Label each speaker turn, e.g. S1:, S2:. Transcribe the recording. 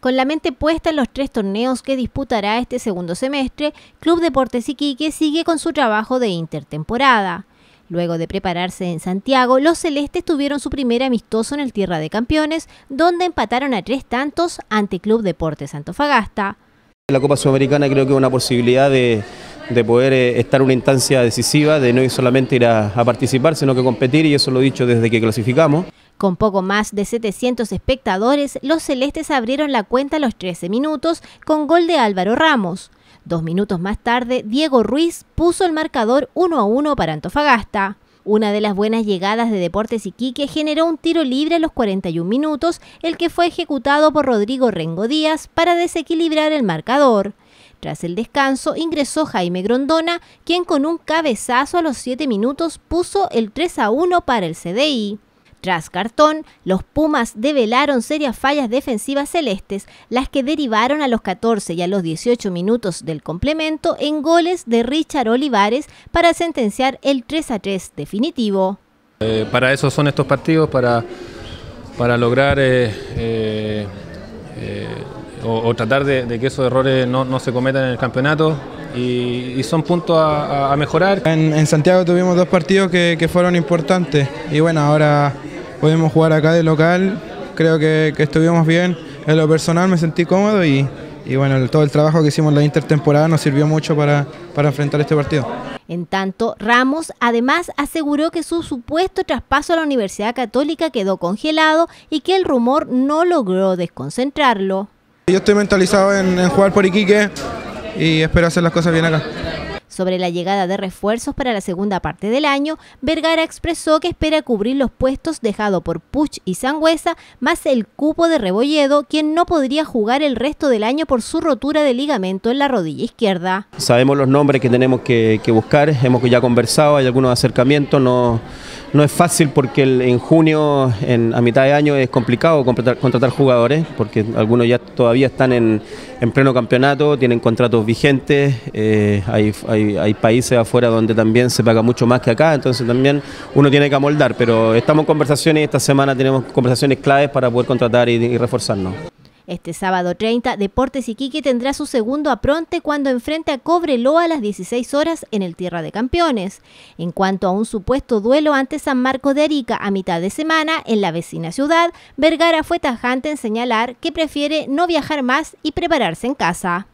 S1: Con la mente puesta en los tres torneos que disputará este segundo semestre, Club Deportes Iquique sigue con su trabajo de intertemporada. Luego de prepararse en Santiago, los celestes tuvieron su primer amistoso en el Tierra de Campeones, donde empataron a tres tantos ante Club Deportes Antofagasta.
S2: La Copa Sudamericana creo que es una posibilidad de, poder eh, estar en una instancia decisiva, de no solamente ir a, a participar, sino que competir, y eso lo he dicho desde que clasificamos.
S1: Con poco más de 700 espectadores, los celestes abrieron la cuenta a los 13 minutos con gol de Álvaro Ramos. Dos minutos más tarde, Diego Ruiz puso el marcador 1 a 1 para Antofagasta. Una de las buenas llegadas de Deportes Iquique generó un tiro libre a los 41 minutos, el que fue ejecutado por Rodrigo Rengo Díaz para desequilibrar el marcador. Tras el descanso ingresó Jaime Grondona, quien con un cabezazo a los 7 minutos puso el 3 a 1 para el CDI. Tras cartón, los Pumas develaron serias fallas defensivas celestes, las que derivaron a los 14 y a los 18 minutos del complemento en goles de Richard Olivares para sentenciar el 3 a 3 definitivo.
S3: Eh, para eso son estos partidos, para, para lograr eh, eh, o, tratar de, que esos errores no, se cometan en el campeonato y, son puntos a, mejorar. En, Santiago tuvimos dos partidos que fueron importantes y bueno, ahora Podemos jugar acá de local, creo que, estuvimos bien. En lo personal me sentí cómodo y, bueno, todo el trabajo que hicimos en la intertemporada nos sirvió mucho para, enfrentar este partido.
S1: En tanto, Ramos además aseguró que su supuesto traspaso a la Universidad Católica quedó congelado y que el rumor no logró desconcentrarlo.
S3: Yo estoy mentalizado en jugar por Iquique y espero hacer las cosas bien acá.
S1: Sobre la llegada de refuerzos para la segunda parte del año, Vergara expresó que espera cubrir los puestos dejados por Puch y Sangüesa, más el cupo de Rebolledo, quien no podría jugar el resto del año por su rotura de ligamento en la rodilla izquierda.
S2: Sabemos los nombres que tenemos que, que buscar, hemos ya conversado, hay algunos acercamientos, no no es fácil porque en junio, a mitad de año, es complicado contratar, jugadores, porque algunos ya todavía están en, pleno campeonato, tienen contratos vigentes, eh, hay, países afuera donde también se paga mucho más que acá, entonces también uno tiene que amoldar, pero estamos en conversaciones y esta semana tenemos conversaciones claves para poder contratar y reforzarnos.
S1: Este sábado 30, Deportes Iquique tendrá su segundo apronte cuando enfrente a Cobreloa a las 16 horas en el Tierra de Campeones. En cuanto a un supuesto duelo ante San Marco de Arica a mitad de semana en la vecina ciudad, Vergara fue tajante en señalar que prefiere no viajar más y prepararse en casa.